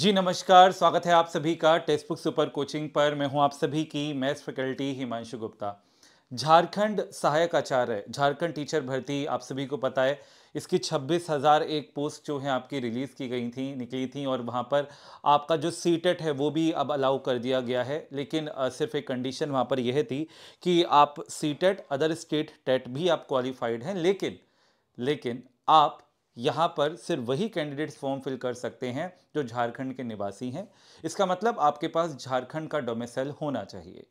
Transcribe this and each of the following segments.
जी नमस्कार स्वागत है आप सभी का टेक्स्ट बुक सुपर कोचिंग पर मैं हूं आप सभी की मैथ्स फैकल्टी हिमांशु गुप्ता झारखंड सहायक आचार्य झारखंड टीचर भर्ती आप सभी को पता है इसकी छब्बीस हज़ार एक पोस्ट जो है आपकी रिलीज़ की गई थी निकली थी और वहाँ पर आपका जो सी टेट है वो भी अब अलाउ कर दिया गया है लेकिन सिर्फ एक कंडीशन वहाँ पर यह थी कि आप C TET other state TET भी आप क्वालिफाइड हैं लेकिन लेकिन आप यहाँ पर सिर्फ वही कैंडिडेट्स फॉर्म फिल कर सकते हैं जो झारखंड के निवासी हैं इसका मतलब आपके पास झारखंड का डोमेसल होना चाहिए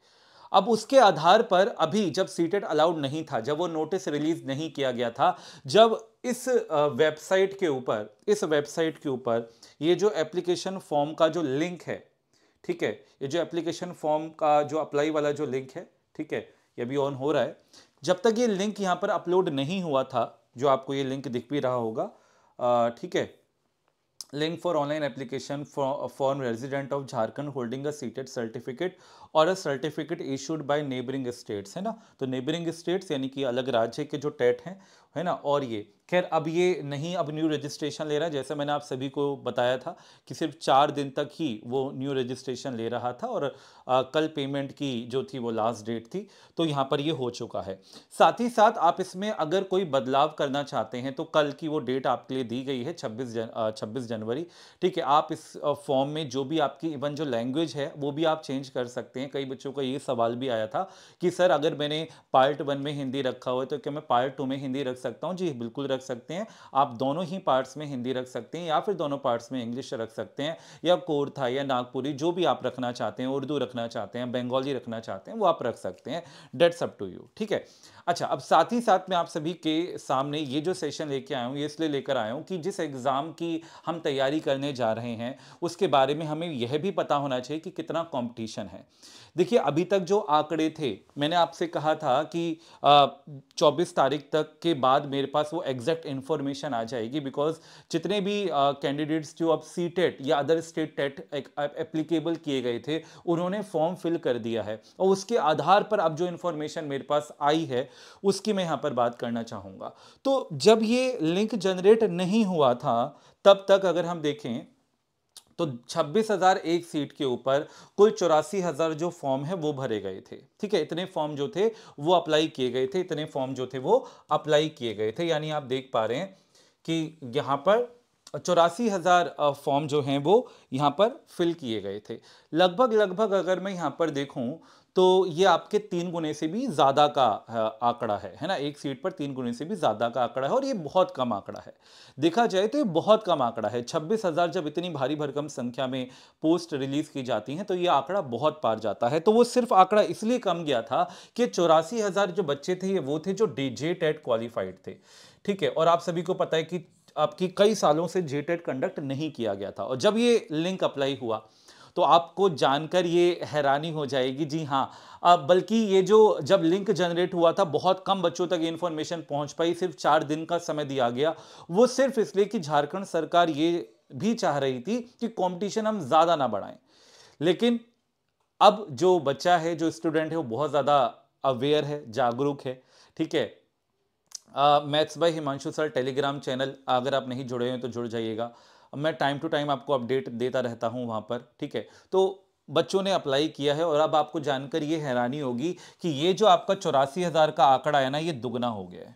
अब उसके आधार पर अभी जब सीटेड अलाउड नहीं था जब वो नोटिस रिलीज नहीं किया गया था जब इस वेबसाइट के ऊपर इस वेबसाइट के ऊपर ये जो एप्लीकेशन फॉर्म का जो लिंक है ठीक है ये जो एप्लीकेशन फॉर्म का जो अप्लाई वाला जो लिंक है ठीक है ये भी ऑन हो रहा है जब तक ये लिंक यहाँ पर अपलोड नहीं हुआ था जो आपको ये लिंक दिख भी रहा होगा ठीक है link for online application for for resident of Jharkhand holding a certificate और a certificate issued by neighbouring states है ना तो नेबरिंग स्टेट्स यानी कि अलग राज्य के जो टेट हैं है ना और ये खैर अब ये नहीं अब न्यू रजिस्ट्रेशन ले रहा है जैसे मैंने आप सभी को बताया था कि सिर्फ चार दिन तक ही वो न्यू रजिस्ट्रेशन ले रहा था और आ, कल पेमेंट की जो थी वो लास्ट डेट थी तो यहाँ पर ये हो चुका है साथ ही साथ आप इसमें अगर कोई बदलाव करना चाहते हैं तो कल की वो डेट आपके लिए दी गई है छब्बीस जन छब्बीस जनवरी ठीक है आप इस फॉर्म में जो भी आपकी इवन जो लैंग्वेज है वो भी आप चेंज कर सकते हैं कई बच्चों का ये सवाल भी आया था कि सर अगर मैंने पार्ट वन में हिंदी रखा हुआ है तो क्या मैं पार्ट टू में हिंदी रख सकता हूँ जी बिल्कुल रख सकते हैं आप दोनों ही पार्ट्स में हिंदी रख सकते हैं या फिर दोनों पार्ट्स में इंग्लिश रख सकते हैं या कोर था या नागपुरी जो भी आप रखना चाहते हैं उर्दू रखना चाहते हैं बंगाली रखना चाहते हैं वो आप रख सकते हैं डेट्स अप टू यू ठीक है अच्छा अब साथ ही साथ मैं आप सभी के सामने ये जो सेशन लेके आया हूँ ये इसलिए लेकर आया हूँ कि जिस एग्ज़ाम की हम तैयारी करने जा रहे हैं उसके बारे में हमें यह भी पता होना चाहिए कि कितना कंपटीशन है देखिए अभी तक जो आंकड़े थे मैंने आपसे कहा था कि चौबीस तारीख तक के बाद मेरे पास वो एग्जैक्ट इन्फॉर्मेशन आ जाएगी बिकॉज जितने भी कैंडिडेट्स जो अब सी टेट या अदर स्टेट टेट एप्लीकेबल किए गए थे उन्होंने फॉर्म फिल कर दिया है और उसके आधार पर अब जो इन्फॉर्मेशन मेरे पास आई है उसकी मैं यहाँ पर बात करना चाहूँगा तो जब ये लिंक जनरेट नहीं हुआ था तब तक अगर हम देखें तो 26,001 सीट के ऊपर कुल चौरासी हज़ार जो फॉर्म है वो भरे गए थे ठीक है इतने फॉर्म जो थे वो अप्लाई किए गए थे इतने फॉर्म जो थे वो अप्लाई किए गए थे यानी आप देख पा रहे हैं कि यहां पर चौरासी हज़ार फॉर्म जो हैं वो यहाँ पर फिल किए गए थे लगभग लगभग अगर मैं यहाँ पर देखूँ तो ये आपके तीन गुने से भी ज़्यादा का आंकड़ा है है ना एक सीट पर तीन गुने से भी ज़्यादा का आंकड़ा है और ये बहुत कम आंकड़ा है देखा जाए तो ये बहुत कम आंकड़ा है छब्बीस हज़ार जब इतनी भारी भरकम संख्या में पोस्ट रिलीज की जाती हैं तो ये आंकड़ा बहुत पार जाता है तो वो सिर्फ आंकड़ा इसलिए कम गया था कि चौरासी हज़ार जो बच्चे थे ये वो थे जो डी जे टेट क्वालिफाइड थे ठीक है और आप सभी को पता है कि आपकी कई सालों से जे टेट कंडक्ट नहीं किया गया था और जब ये लिंक अप्लाई हुआ तो आपको जानकर ये हैरानी हो जाएगी जी हाँ बल्कि ये जो जब लिंक जनरेट हुआ था बहुत कम बच्चों तक इन्फॉर्मेशन पहुंच पाई सिर्फ चार दिन का समय दिया गया वो सिर्फ इसलिए कि झारखंड सरकार ये भी चाह रही थी कि कंपटीशन हम ज़्यादा ना बढ़ाएं लेकिन अब जो बच्चा है जो स्टूडेंट है वो बहुत ज़्यादा अवेयर है जागरूक है ठीक है maths by Himanshu sir Telegram channel अगर आप नहीं जुड़े हुए तो जुड़ जाइएगा मैं टाइम टू टाइम आपको अपडेट देता रहता हूँ वहाँ पर ठीक है तो बच्चों ने अप्लाई किया है और अब आपको जानकर ये हैरानी होगी कि ये जो आपका चौरासी हज़ार का आंकड़ा है ना ये दुगना हो गया है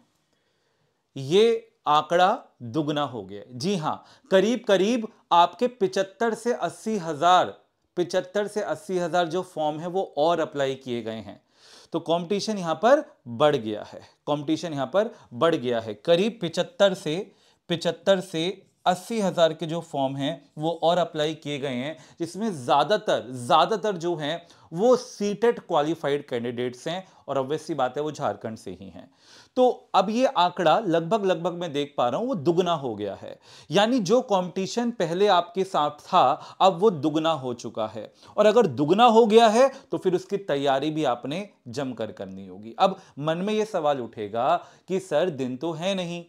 ये आंकड़ा दुगना हो गया है जी हाँ करीब करीब आपके पिचहत्तर से अस्सी हज़ार पिचहत्तर से अस्सी हज़ार जो फॉर्म है वो और अप्लाई किए गए हैं तो कंपटीशन यहाँ पर बढ़ गया है कंपटीशन यहाँ पर बढ़ गया है करीब पिचहत्तर से पिचहत्तर से अस्सी हज़ार के जो फॉर्म हैं वो और अप्लाई किए गए हैं जिसमें ज़्यादातर ज़्यादातर जो हैं वो सीटेड क्वालिफाइड कैंडिडेट्स हैं और ऑब्वियसली बात है वो झारखंड से ही हैं तो अब ये आंकड़ा लगभग लगभग मैं देख पा रहा हूँ वो दुगना हो गया है यानी जो कंपटीशन पहले आपके साथ था अब वो दुगना हो चुका है और अगर दुगना हो गया है तो फिर उसकी तैयारी भी आपने जमकर करनी होगी अब मन में ये सवाल उठेगा कि सर दिन तो है नहीं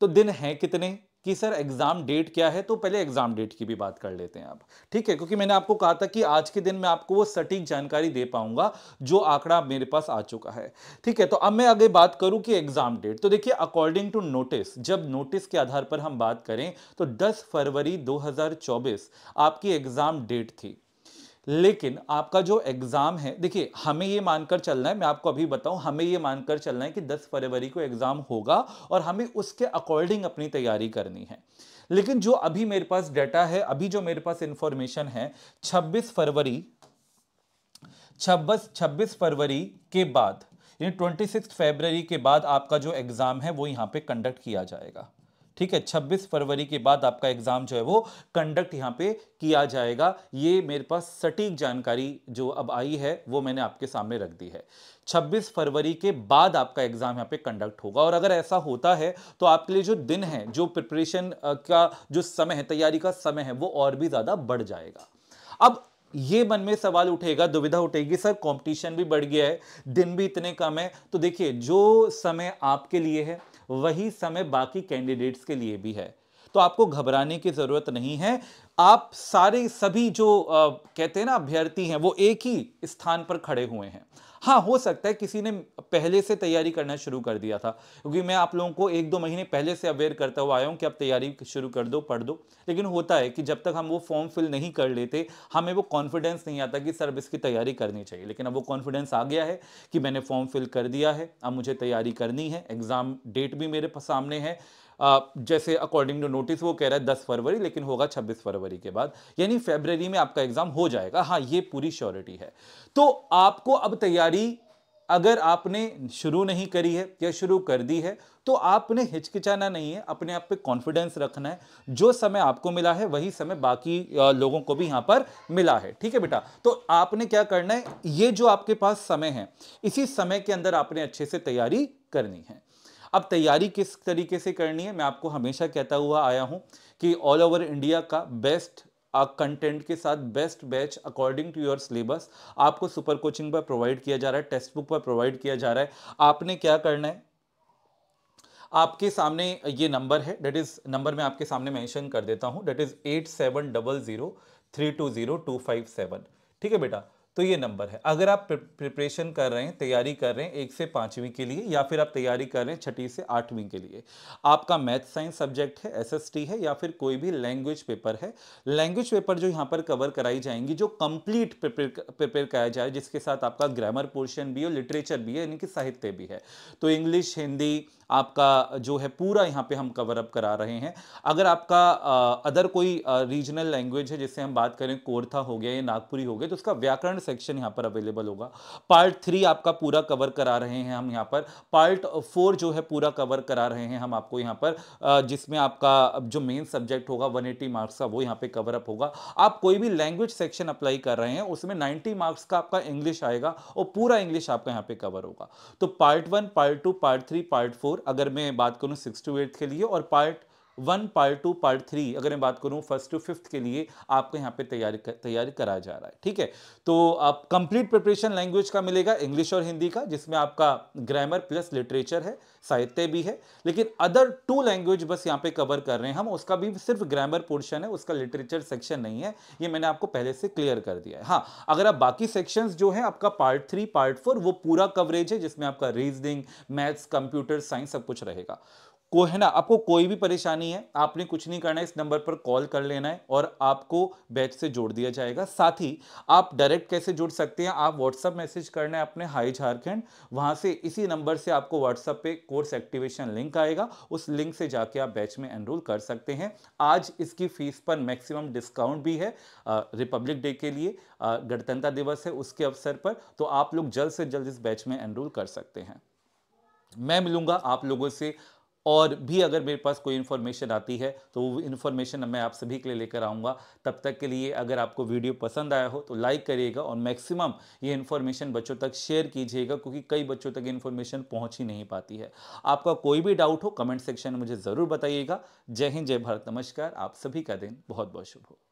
तो दिन है कितने कि सर एग्ज़ाम डेट क्या है तो पहले एग्ज़ाम डेट की भी बात कर लेते हैं आप ठीक है क्योंकि मैंने आपको कहा था कि आज के दिन मैं आपको वो सटीक जानकारी दे पाऊंगा जो आंकड़ा मेरे पास आ चुका है ठीक है तो अब मैं आगे बात करूं कि एग्ज़ाम डेट तो देखिए अकॉर्डिंग टू नोटिस जब नोटिस के आधार पर हम बात करें तो दस फरवरी दो आपकी एग्ज़ाम डेट थी लेकिन आपका जो एग्ज़ाम है देखिए हमें ये मानकर चलना है मैं आपको अभी बताऊं हमें ये मानकर चलना है कि 10 फरवरी को एग्ज़ाम होगा और हमें उसके अकॉर्डिंग अपनी तैयारी करनी है लेकिन जो अभी मेरे पास डाटा है अभी जो मेरे पास इंफॉर्मेशन है छब्बीस फरवरी छब्बीस छब्बीस फरवरी के बाद यानी ट्वेंटी सिक्स के बाद आपका जो एग्ज़ाम है वो यहाँ पे कंडक्ट किया जाएगा ठीक है 26 फरवरी के बाद आपका एग्ज़ाम जो है वो कंडक्ट यहाँ पे किया जाएगा ये मेरे पास सटीक जानकारी जो अब आई है वो मैंने आपके सामने रख दी है 26 फरवरी के बाद आपका एग्ज़ाम यहाँ पे कंडक्ट होगा और अगर ऐसा होता है तो आपके लिए जो दिन है जो प्रिपरेशन का जो समय है तैयारी का समय है वो और भी ज़्यादा बढ़ जाएगा अब ये मन में सवाल उठेगा दुविधा उठेगी सर कंपटीशन भी बढ़ गया है दिन भी इतने कम है तो देखिए जो समय आपके लिए है वही समय बाकी कैंडिडेट्स के लिए भी है तो आपको घबराने की ज़रूरत नहीं है आप सारे सभी जो आ, कहते हैं ना अभ्यर्थी हैं वो एक ही स्थान पर खड़े हुए हैं हाँ हो सकता है किसी ने पहले से तैयारी करना शुरू कर दिया था क्योंकि मैं आप लोगों को एक दो महीने पहले से अवेयर करता हुआ आया हूँ कि आप तैयारी शुरू कर दो पढ़ दो लेकिन होता है कि जब तक हम वो फॉर्म फिल नहीं कर लेते हमें वो कॉन्फिडेंस नहीं आता कि सर इसकी तैयारी करनी चाहिए लेकिन अब वो कॉन्फिडेंस आ गया है कि मैंने फॉर्म फिल कर दिया है अब मुझे तैयारी करनी है एग्ज़ाम डेट भी मेरे सामने है जैसे अकॉर्डिंग टू नोटिस वो कह रहा है दस फरवरी लेकिन होगा छब्बीस फरवरी के बाद यानी फेबररी में आपका एग्जाम हो जाएगा हाँ ये पूरी श्योरिटी है तो आपको अब तैयारी तैयारी अगर आपने शुरू नहीं करी है या शुरू कर दी है तो आपने हिचकिचाना नहीं है अपने आप पे कॉन्फिडेंस रखना है जो समय आपको मिला है वही समय बाकी लोगों को भी यहां पर मिला है ठीक है बेटा तो आपने क्या करना है ये जो आपके पास समय है इसी समय के अंदर आपने अच्छे से तैयारी करनी है अब तैयारी किस तरीके से करनी है मैं आपको हमेशा कहता हुआ आया हूं कि ऑल ओवर इंडिया का बेस्ट कंटेंट के साथ best batch according to your syllabus आपको सुपर कोचिंग पर प्रोवाइड किया जा रहा है टेक्स्ट बुक पर प्रोवाइड किया जा रहा है आपने क्या करना है आपके सामने ये नंबर है डेट इज़ नंबर मैं आपके सामने मेंशन कर देता हूँ date is eight seven double zero three two zero two five seven ठीक है बेटा तो ये नंबर है अगर आप प्रिपरेशन कर रहे हैं तैयारी कर रहे हैं एक से पाँचवीं के लिए या फिर आप तैयारी कर रहे हैं छठी से आठवीं के लिए आपका मैथ साइंस सब्जेक्ट है एसएसटी है या फिर कोई भी लैंग्वेज पेपर है लैंग्वेज पेपर जो यहाँ पर कवर कराई जाएंगी जो कंप्लीट प्रिपेयर कराया जाए जिसके साथ आपका ग्रामर पोर्शन भी हो लिटरेचर भी है यानी कि साहित्य भी है तो इंग्लिश हिंदी आपका जो है पूरा यहाँ पे हम कवर अप करा रहे हैं अगर आपका अदर कोई रीजनल लैंग्वेज है जिससे हम बात करें कोरथा हो गया या नागपुरी हो गया तो उसका व्याकरण सेक्शन यहाँ पर अवेलेबल होगा पार्ट थ्री आपका पूरा कवर करा रहे हैं हम यहाँ पर पार्ट फोर जो है पूरा कवर करा रहे हैं हम आपको यहाँ पर जिसमें आपका जो मेन सब्जेक्ट होगा 180 मार्क्स का वो यहाँ पे कवर अप होगा आप कोई भी लैंग्वेज सेक्शन अप्लाई कर रहे हैं उसमें नाइन्टी मार्क्स का आपका इंग्लिश आएगा और पूरा इंग्लिश आपका यहाँ पर कवर होगा तो part one part two part three part four अगर मैं बात करूँ सिक्स टू एट्थ के लिए और part one part two part three अगर मैं बात करूँ फर्स्ट टू फिफ्थ के लिए आपको यहाँ पे तैयारी तैयारी कराया जा रहा है ठीक है तो आप कंप्लीट प्रिपरेशन लैंग्वेज का मिलेगा इंग्लिश और हिंदी का जिसमें आपका ग्रामर प्लस लिटरेचर है साहित्य भी है लेकिन अदर टू लैंग्वेज बस यहाँ पे कवर कर रहे हैं हम उसका भी सिर्फ ग्रामर पोर्शन है उसका लिटरेचर सेक्शन नहीं है ये मैंने आपको पहले से क्लियर कर दिया है हाँ अगर आप बाकी सेक्शन जो है आपका पार्ट थ्री पार्ट फोर वो पूरा कवरेज है जिसमें आपका रीजनिंग मैथ्स कंप्यूटर साइंस सब कुछ रहेगा को है ना आपको कोई भी परेशानी है आपने कुछ नहीं करना है इस नंबर पर कॉल कर लेना है और आपको बैच से जोड़ दिया जाएगा साथ ही आप डायरेक्ट कैसे जुड़ सकते हैं आप व्हाट्सअप मैसेज करना है अपने हाई झारखंड वहाँ से इसी नंबर से आपको व्हाट्सअप पे कोर्स एक्टिवेशन लिंक आएगा उस लिंक से जाके आप बैच में एनरोल कर सकते हैं आज इसकी फीस पर मैक्सिमम डिस्काउंट भी है रिपब्लिक डे के लिए गणतंत्र दिवस है उसके अवसर पर तो आप लोग जल्द से जल्द इस बैच में एनरोल कर सकते हैं मैं मिलूंगा आप लोगों से और भी अगर मेरे पास कोई इन्फॉर्मेशन आती है तो वो इन्फॉर्मेशन मैं आप सभी के लिए लेकर आऊँगा तब तक के लिए अगर आपको वीडियो पसंद आया हो तो लाइक करिएगा और मैक्सिमम ये इन्फॉर्मेशन बच्चों तक शेयर कीजिएगा क्योंकि कई बच्चों तक इन्फॉर्मेशन पहुँच ही नहीं पाती है आपका कोई भी डाउट हो कमेंट सेक्शन में मुझे ज़रूर बताइएगा जय हिंद जय भारत नमस्कार आप सभी का दिन बहुत बहुत शुभ हो